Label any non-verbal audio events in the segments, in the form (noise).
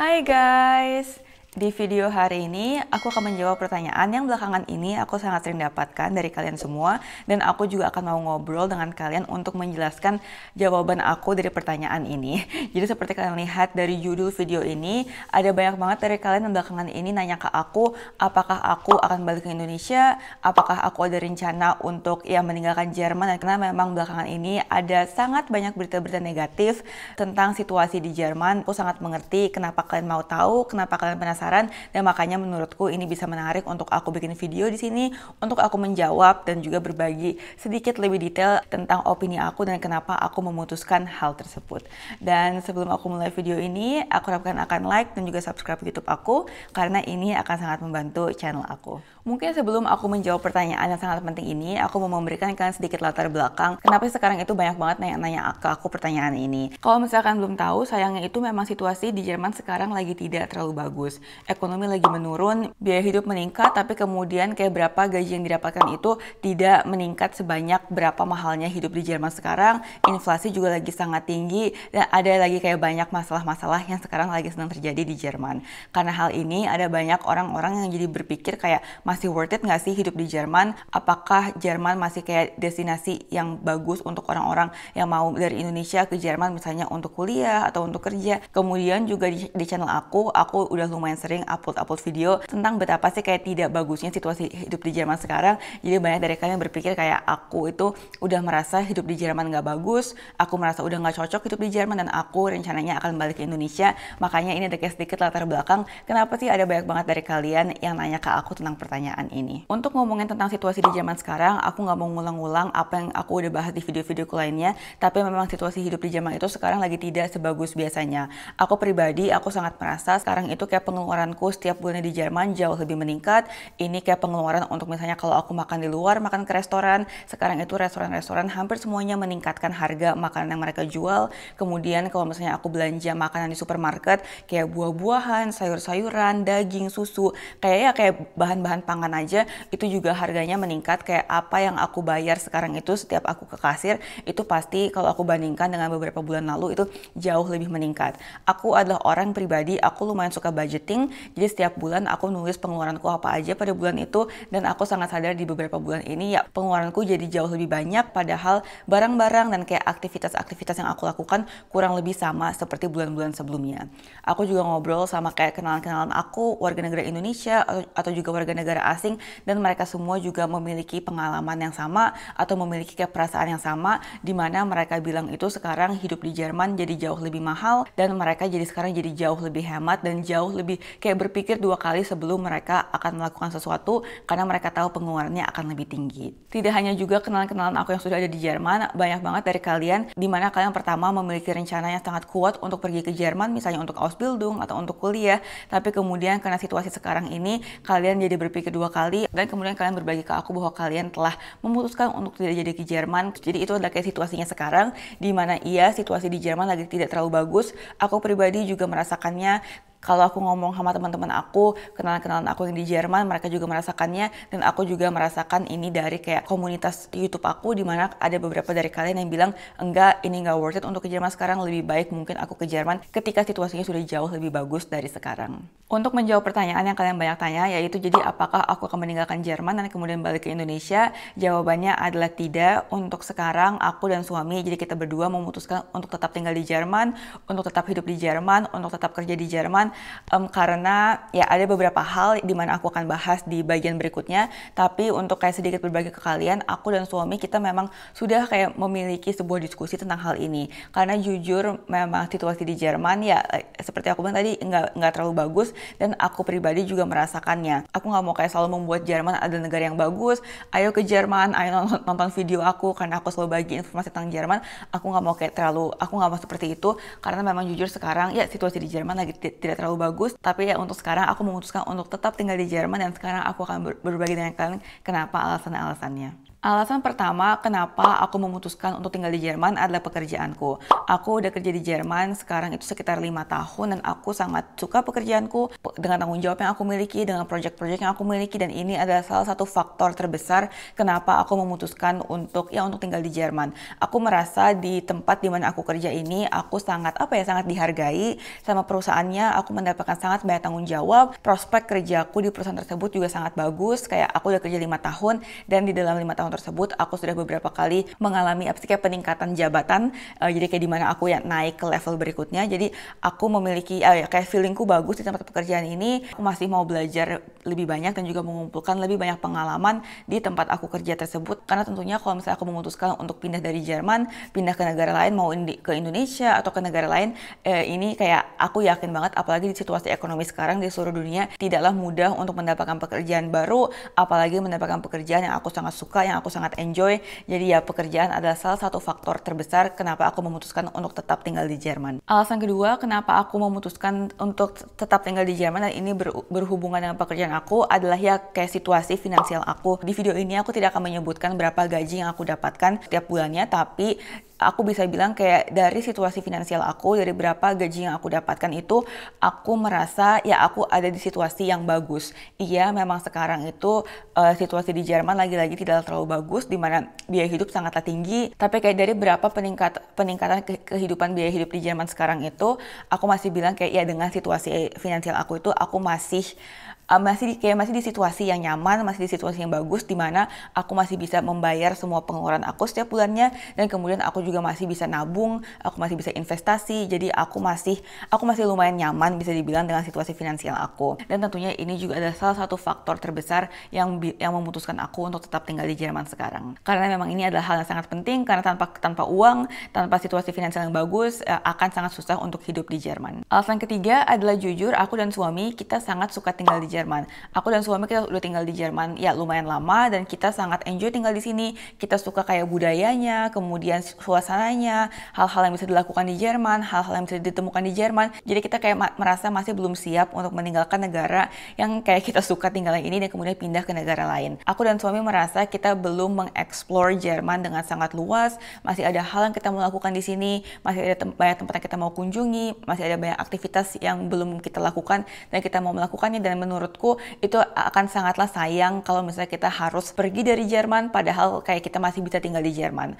Hi guys! Di video hari ini, aku akan menjawab pertanyaan yang belakangan ini aku sangat sering dapatkan dari kalian semua dan aku juga akan mau ngobrol dengan kalian untuk menjelaskan jawaban aku dari pertanyaan ini. (laughs) Jadi seperti kalian lihat dari judul video ini, ada banyak banget dari kalian yang belakangan ini nanya ke aku apakah aku akan balik ke Indonesia, apakah aku ada rencana untuk ya meninggalkan Jerman karena memang belakangan ini ada sangat banyak berita-berita negatif tentang situasi di Jerman. Aku sangat mengerti kenapa kalian mau tahu, kenapa kalian penasaran penasaran dan makanya menurutku ini bisa menarik untuk aku bikin video di sini untuk aku menjawab dan juga berbagi sedikit lebih detail tentang opini aku dan kenapa aku memutuskan hal tersebut. Dan sebelum aku mulai video ini, aku harapkan akan like dan juga subscribe YouTube aku karena ini akan sangat membantu channel aku. Mungkin sebelum aku menjawab pertanyaan yang sangat penting ini, aku mau memberikan kalian sedikit latar belakang kenapa sekarang itu banyak banget nanya-nanya ke aku pertanyaan ini. Kalau misalkan belum tahu, sayangnya itu memang situasi di Jerman sekarang lagi tidak terlalu bagus ekonomi lagi menurun, biaya hidup meningkat, tapi kemudian kayak berapa gaji yang didapatkan itu tidak meningkat sebanyak berapa mahalnya hidup di Jerman sekarang, inflasi juga lagi sangat tinggi, dan ada lagi kayak banyak masalah-masalah yang sekarang lagi sedang terjadi di Jerman. Karena hal ini ada banyak orang-orang yang jadi berpikir kayak masih worth it nggak sih hidup di Jerman? Apakah Jerman masih kayak destinasi yang bagus untuk orang-orang yang mau dari Indonesia ke Jerman misalnya untuk kuliah atau untuk kerja? Kemudian juga di, di channel aku, aku udah lumayan sering upload-upload video tentang betapa sih kayak tidak bagusnya situasi hidup di Jerman sekarang. Jadi banyak dari kalian berpikir kayak aku itu udah merasa hidup di Jerman nggak bagus, aku merasa udah nggak cocok hidup di Jerman dan aku rencananya akan balik ke Indonesia. Makanya ini ada kayak sedikit latar belakang kenapa sih ada banyak banget dari kalian yang nanya ke aku tentang pertanyaan ini. Untuk ngomongin tentang situasi di Jerman sekarang, aku nggak mau ngulang-ulang apa yang aku udah bahas di video video lainnya, tapi memang situasi hidup di Jerman itu sekarang lagi tidak sebagus biasanya. Aku pribadi, aku sangat merasa sekarang itu kayak pengeluaran pengeluaranku setiap bulannya di Jerman jauh lebih meningkat. Ini kayak pengeluaran untuk misalnya kalau aku makan di luar, makan ke restoran. Sekarang itu restoran-restoran hampir semuanya meningkatkan harga makanan yang mereka jual. Kemudian kalau misalnya aku belanja makanan di supermarket, kayak buah-buahan, sayur-sayuran, daging, susu, kayak ya kayak bahan-bahan pangan aja, itu juga harganya meningkat. Kayak apa yang aku bayar sekarang itu setiap aku ke kasir, itu pasti kalau aku bandingkan dengan beberapa bulan lalu itu jauh lebih meningkat. Aku adalah orang pribadi, aku lumayan suka budgeting, planning. Jadi setiap bulan aku nulis pengeluaranku apa aja pada bulan itu dan aku sangat sadar di beberapa bulan ini ya pengeluaranku jadi jauh lebih banyak padahal barang-barang dan kayak aktivitas-aktivitas yang aku lakukan kurang lebih sama seperti bulan-bulan sebelumnya. Aku juga ngobrol sama kayak kenalan-kenalan aku warga negara Indonesia atau juga warga negara asing dan mereka semua juga memiliki pengalaman yang sama atau memiliki kayak perasaan yang sama di mana mereka bilang itu sekarang hidup di Jerman jadi jauh lebih mahal dan mereka jadi sekarang jadi jauh lebih hemat dan jauh lebih kayak berpikir dua kali sebelum mereka akan melakukan sesuatu karena mereka tahu pengeluarannya akan lebih tinggi. Tidak hanya juga kenalan-kenalan aku yang sudah ada di Jerman, banyak banget dari kalian di mana kalian pertama memiliki rencana yang sangat kuat untuk pergi ke Jerman, misalnya untuk Ausbildung atau untuk kuliah, tapi kemudian karena situasi sekarang ini kalian jadi berpikir dua kali dan kemudian kalian berbagi ke aku bahwa kalian telah memutuskan untuk tidak jadi ke Jerman. Jadi itu adalah kayak situasinya sekarang di mana iya situasi di Jerman lagi tidak terlalu bagus. Aku pribadi juga merasakannya kalau aku ngomong sama teman-teman aku, kenalan-kenalan aku yang di Jerman, mereka juga merasakannya dan aku juga merasakan ini dari kayak komunitas YouTube aku di mana ada beberapa dari kalian yang bilang enggak ini enggak worth it untuk ke Jerman sekarang lebih baik mungkin aku ke Jerman ketika situasinya sudah jauh lebih bagus dari sekarang. Untuk menjawab pertanyaan yang kalian banyak tanya yaitu jadi apakah aku akan meninggalkan Jerman dan kemudian balik ke Indonesia? Jawabannya adalah tidak. Untuk sekarang aku dan suami jadi kita berdua memutuskan untuk tetap tinggal di Jerman, untuk tetap hidup di Jerman, untuk tetap kerja di Jerman um, karena ya ada beberapa hal di mana aku akan bahas di bagian berikutnya tapi untuk kayak sedikit berbagi ke kalian aku dan suami kita memang sudah kayak memiliki sebuah diskusi tentang hal ini karena jujur memang situasi di Jerman ya eh, seperti aku bilang tadi nggak nggak terlalu bagus dan aku pribadi juga merasakannya aku nggak mau kayak selalu membuat Jerman ada negara yang bagus ayo ke Jerman ayo nonton video aku karena aku selalu bagi informasi tentang Jerman aku nggak mau kayak terlalu aku nggak mau seperti itu karena memang jujur sekarang ya situasi di Jerman lagi tidak terlalu bagus tapi ya untuk sekarang aku memutuskan untuk tetap tinggal di Jerman dan sekarang aku akan berbagi dengan kalian kenapa alasan-alasannya Alasan pertama kenapa aku memutuskan untuk tinggal di Jerman adalah pekerjaanku. Aku udah kerja di Jerman sekarang itu sekitar lima tahun dan aku sangat suka pekerjaanku dengan tanggung jawab yang aku miliki, dengan proyek-proyek yang aku miliki dan ini adalah salah satu faktor terbesar kenapa aku memutuskan untuk ya untuk tinggal di Jerman. Aku merasa di tempat di mana aku kerja ini aku sangat apa ya sangat dihargai sama perusahaannya, aku mendapatkan sangat banyak tanggung jawab. Prospek kerjaku di perusahaan tersebut juga sangat bagus, kayak aku udah kerja lima tahun dan di dalam lima tahun tahun tersebut aku sudah beberapa kali mengalami apa sih kayak peningkatan jabatan uh, jadi kayak dimana aku yang naik ke level berikutnya jadi aku memiliki uh, ya kayak feelingku bagus di tempat pekerjaan ini aku masih mau belajar lebih banyak dan juga mengumpulkan lebih banyak pengalaman di tempat aku kerja tersebut karena tentunya kalau misalnya aku memutuskan untuk pindah dari Jerman pindah ke negara lain mau indi, ke Indonesia atau ke negara lain uh, ini kayak aku yakin banget apalagi di situasi ekonomi sekarang di seluruh dunia tidaklah mudah untuk mendapatkan pekerjaan baru apalagi mendapatkan pekerjaan yang aku sangat suka yang aku sangat enjoy. Jadi ya pekerjaan adalah salah satu faktor terbesar kenapa aku memutuskan untuk tetap tinggal di Jerman. Alasan kedua kenapa aku memutuskan untuk tetap tinggal di Jerman dan ini berhubungan dengan pekerjaan aku adalah ya kayak situasi finansial aku. Di video ini aku tidak akan menyebutkan berapa gaji yang aku dapatkan setiap bulannya tapi aku bisa bilang kayak dari situasi finansial aku, dari berapa gaji yang aku dapatkan itu, aku merasa ya aku ada di situasi yang bagus. Iya, memang sekarang itu uh, situasi di Jerman lagi-lagi tidak terlalu bagus, di mana biaya hidup sangatlah tinggi. Tapi kayak dari berapa peningkat peningkatan kehidupan biaya hidup di Jerman sekarang itu, aku masih bilang kayak ya dengan situasi eh, finansial aku itu, aku masih uh, masih di, kayak masih di situasi yang nyaman, masih di situasi yang bagus di mana aku masih bisa membayar semua pengeluaran aku setiap bulannya dan kemudian aku juga masih bisa nabung, aku masih bisa investasi. Jadi aku masih aku masih lumayan nyaman bisa dibilang dengan situasi finansial aku. Dan tentunya ini juga adalah salah satu faktor terbesar yang yang memutuskan aku untuk tetap tinggal di Jerman sekarang. Karena memang ini adalah hal yang sangat penting karena tanpa tanpa uang, tanpa situasi finansial yang bagus uh, akan sangat susah untuk hidup di Jerman. Alasan eh, ketiga adalah jujur aku dan suami kita sangat suka tinggal di Jerman Jerman. Aku dan suami kita udah tinggal di Jerman ya lumayan lama dan kita sangat enjoy tinggal di sini. Kita suka kayak budayanya, kemudian suasananya, hal-hal yang bisa dilakukan di Jerman, hal-hal yang bisa ditemukan di Jerman. Jadi kita kayak merasa masih belum siap untuk meninggalkan negara yang kayak kita suka tinggal yang ini dan kemudian pindah ke negara lain. Aku dan suami merasa kita belum mengeksplor Jerman dengan sangat luas, masih ada hal yang kita mau lakukan di sini, masih ada tem banyak tempat yang kita mau kunjungi, masih ada banyak aktivitas yang belum kita lakukan dan kita mau melakukannya dan menurut menurutku itu akan sangatlah sayang kalau misalnya kita harus pergi dari Jerman padahal kayak kita masih bisa tinggal di Jerman.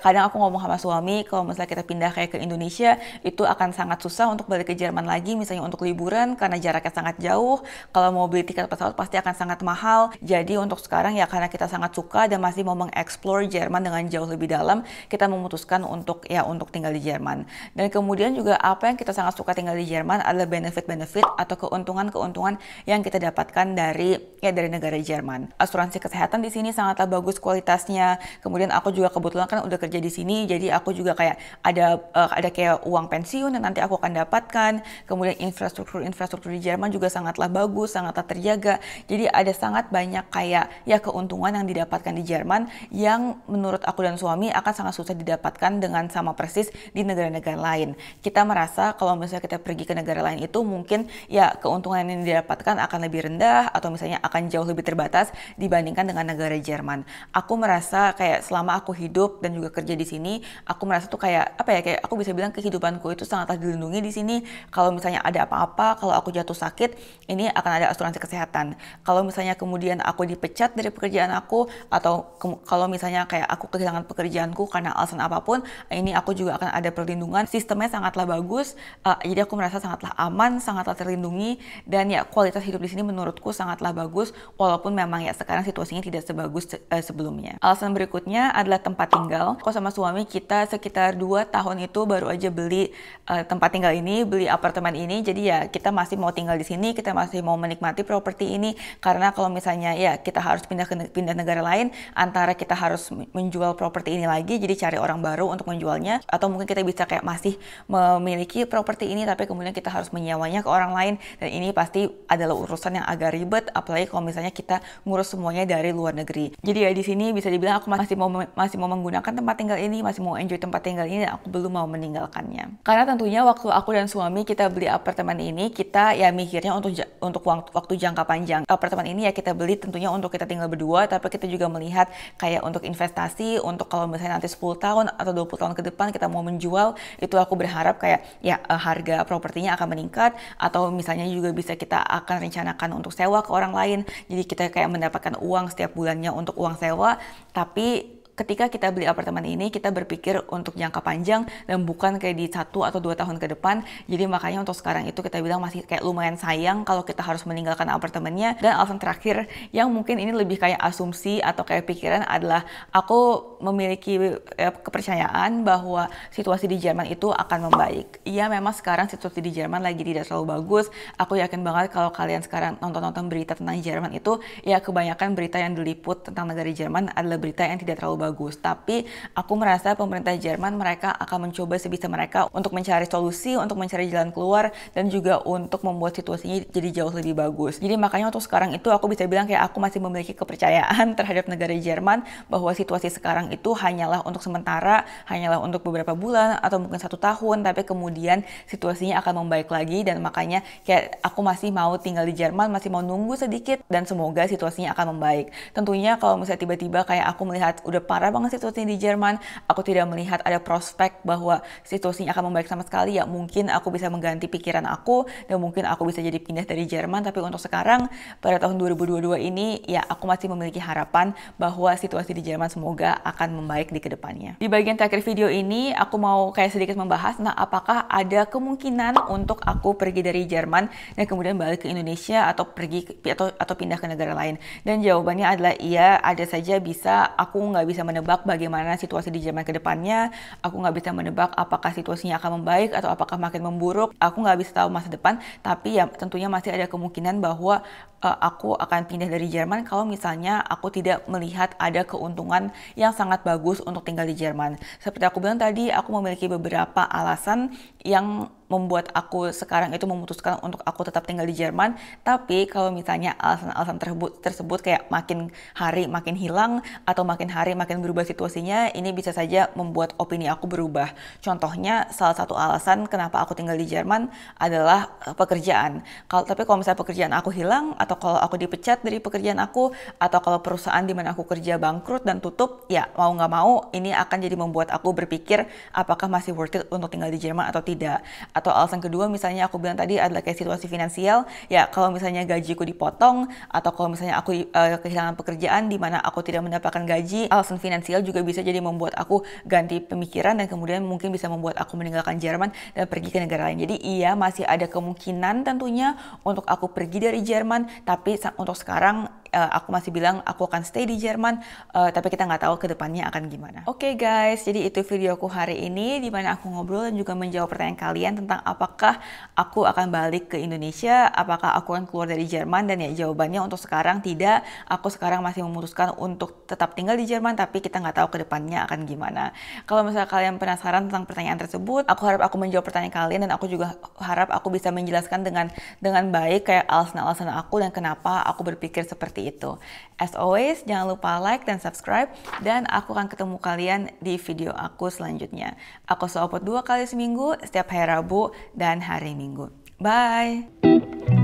Kadang aku ngomong sama suami kalau misalnya kita pindah kayak ke Indonesia itu akan sangat susah untuk balik ke Jerman lagi misalnya untuk liburan karena jaraknya sangat jauh. Kalau mau beli tiket pesawat pasti akan sangat mahal. Jadi untuk sekarang ya karena kita sangat suka dan masih mau mengeksplor Jerman dengan jauh lebih dalam, kita memutuskan untuk ya untuk tinggal di Jerman. Dan kemudian juga apa yang kita sangat suka tinggal di Jerman adalah benefit-benefit atau keuntungan-keuntungan yang yang kita dapatkan dari ya dari negara Jerman. Asuransi kesehatan di sini sangatlah bagus kualitasnya. Kemudian aku juga kebetulan kan udah kerja di sini, jadi aku juga kayak ada uh, ada kayak uang pensiun yang nanti aku akan dapatkan. Kemudian infrastruktur-infrastruktur di Jerman juga sangatlah bagus, sangatlah terjaga. Jadi ada sangat banyak kayak ya keuntungan yang didapatkan di Jerman yang menurut aku dan suami akan sangat susah didapatkan dengan sama persis di negara-negara lain. Kita merasa kalau misalnya kita pergi ke negara lain itu mungkin ya keuntungan yang didapatkan akan akan lebih rendah atau misalnya akan jauh lebih terbatas dibandingkan dengan negara Jerman. Aku merasa kayak selama aku hidup dan juga kerja di sini, aku merasa tuh kayak apa ya kayak aku bisa bilang kehidupanku itu sangat dilindungi di sini. Kalau misalnya ada apa-apa, kalau aku jatuh sakit, ini akan ada asuransi kesehatan. Kalau misalnya kemudian aku dipecat dari pekerjaan aku atau kalau misalnya kayak aku kehilangan pekerjaanku karena alasan apapun, ini aku juga akan ada perlindungan. Sistemnya sangatlah bagus, uh, jadi aku merasa sangatlah aman, sangatlah terlindungi dan ya kualitas hidup hidup di sini menurutku sangatlah bagus walaupun memang ya sekarang situasinya tidak sebagus uh, sebelumnya. Alasan berikutnya adalah tempat tinggal. aku sama suami kita sekitar 2 tahun itu baru aja beli uh, tempat tinggal ini, beli apartemen ini. Jadi ya kita masih mau tinggal di sini, kita masih mau menikmati properti ini karena kalau misalnya ya kita harus pindah ke pindah negara lain antara kita harus menjual properti ini lagi jadi cari orang baru untuk menjualnya atau mungkin kita bisa kayak masih memiliki properti ini tapi kemudian kita harus menyewanya ke orang lain dan ini pasti adalah urusan yang agak ribet apalagi kalau misalnya kita ngurus semuanya dari luar negeri. Jadi ya di sini bisa dibilang aku masih mau masih mau menggunakan tempat tinggal ini, masih mau enjoy tempat tinggal ini dan aku belum mau meninggalkannya. Karena tentunya waktu aku dan suami kita beli apartemen ini kita ya mikirnya untuk untuk waktu jangka panjang. Apartemen ini ya kita beli tentunya untuk kita tinggal berdua tapi kita juga melihat kayak untuk investasi untuk kalau misalnya nanti 10 tahun atau 20 tahun ke depan kita mau menjual itu aku berharap kayak ya eh, harga propertinya akan meningkat atau misalnya juga bisa kita akan merencanakan untuk sewa ke orang lain jadi kita kayak mendapatkan uang setiap bulannya untuk uang sewa tapi ketika kita beli apartemen ini kita berpikir untuk jangka panjang dan bukan kayak di satu atau dua tahun ke depan jadi makanya untuk sekarang itu kita bilang masih kayak lumayan sayang kalau kita harus meninggalkan apartemennya dan alasan terakhir yang mungkin ini lebih kayak asumsi atau kayak pikiran adalah aku memiliki eh, kepercayaan bahwa situasi di Jerman itu akan membaik iya memang sekarang situasi di Jerman lagi tidak terlalu bagus aku yakin banget kalau kalian sekarang nonton-nonton berita tentang Jerman itu ya kebanyakan berita yang diliput tentang negara Jerman adalah berita yang tidak terlalu bagus. Tapi aku merasa pemerintah Jerman mereka akan mencoba sebisa mereka untuk mencari solusi, untuk mencari jalan keluar, dan juga untuk membuat situasinya jadi jauh lebih bagus. Jadi makanya untuk sekarang itu aku bisa bilang kayak aku masih memiliki kepercayaan (laughs) terhadap negara Jerman bahwa situasi sekarang itu hanyalah untuk sementara, hanyalah untuk beberapa bulan atau mungkin satu tahun, tapi kemudian situasinya akan membaik lagi dan makanya kayak aku masih mau tinggal di Jerman, masih mau nunggu sedikit dan semoga situasinya akan membaik. Tentunya kalau misalnya tiba-tiba kayak aku melihat udah parah banget situasinya di Jerman. Aku tidak melihat ada prospek bahwa situasinya akan membaik sama sekali. Ya mungkin aku bisa mengganti pikiran aku dan mungkin aku bisa jadi pindah dari Jerman. Tapi untuk sekarang pada tahun 2022 ini ya aku masih memiliki harapan bahwa situasi di Jerman semoga akan membaik di kedepannya. Di bagian terakhir video ini aku mau kayak sedikit membahas nah apakah ada kemungkinan untuk aku pergi dari Jerman dan kemudian balik ke Indonesia atau pergi atau atau pindah ke negara lain. Dan jawabannya adalah iya ada saja bisa aku nggak bisa bisa menebak bagaimana situasi di Jerman ke depannya. Aku nggak bisa menebak apakah situasinya akan membaik atau apakah makin memburuk. Aku nggak bisa tahu masa depan, tapi ya tentunya masih ada kemungkinan bahwa uh, aku akan pindah dari Jerman kalau misalnya aku tidak melihat ada keuntungan yang sangat bagus untuk tinggal di Jerman. Seperti aku bilang tadi, aku memiliki beberapa alasan yang membuat aku sekarang itu memutuskan untuk aku tetap tinggal di Jerman. Tapi kalau misalnya alasan-alasan tersebut, tersebut kayak makin hari makin hilang atau makin hari makin berubah situasinya, ini bisa saja membuat opini aku berubah. Contohnya salah satu alasan kenapa aku tinggal di Jerman adalah eh, pekerjaan. Kalau tapi kalau misalnya pekerjaan aku hilang atau kalau aku dipecat dari pekerjaan aku atau kalau perusahaan di mana aku kerja bangkrut dan tutup, ya mau nggak mau ini akan jadi membuat aku berpikir apakah masih worth it untuk tinggal di Jerman atau tidak atau alasan kedua misalnya aku bilang tadi adalah kayak situasi finansial ya kalau misalnya gajiku dipotong atau kalau misalnya aku uh, kehilangan pekerjaan di mana aku tidak mendapatkan gaji alasan finansial juga bisa jadi membuat aku ganti pemikiran dan kemudian mungkin bisa membuat aku meninggalkan Jerman dan pergi ke negara lain jadi iya masih ada kemungkinan tentunya untuk aku pergi dari Jerman tapi untuk sekarang Eh, aku masih bilang aku akan stay di Jerman, uh, tapi kita nggak tahu kedepannya akan gimana. Oke okay guys, jadi itu videoku hari ini di mana aku ngobrol dan juga menjawab pertanyaan kalian tentang apakah aku akan balik ke Indonesia, apakah aku akan keluar dari Jerman dan ya jawabannya untuk sekarang tidak. Aku sekarang masih memutuskan untuk tetap tinggal di Jerman, tapi kita nggak tahu kedepannya akan gimana. Kalau misalnya kalian penasaran tentang pertanyaan tersebut, aku harap aku menjawab pertanyaan kalian dan aku juga harap aku bisa menjelaskan dengan dengan baik kayak alasan-alasan aku dan kenapa aku berpikir seperti seperti itu. As always, jangan lupa like dan subscribe dan aku akan ketemu kalian di video aku selanjutnya. Aku upload dua kali seminggu, setiap hari Rabu dan hari Minggu. Bye!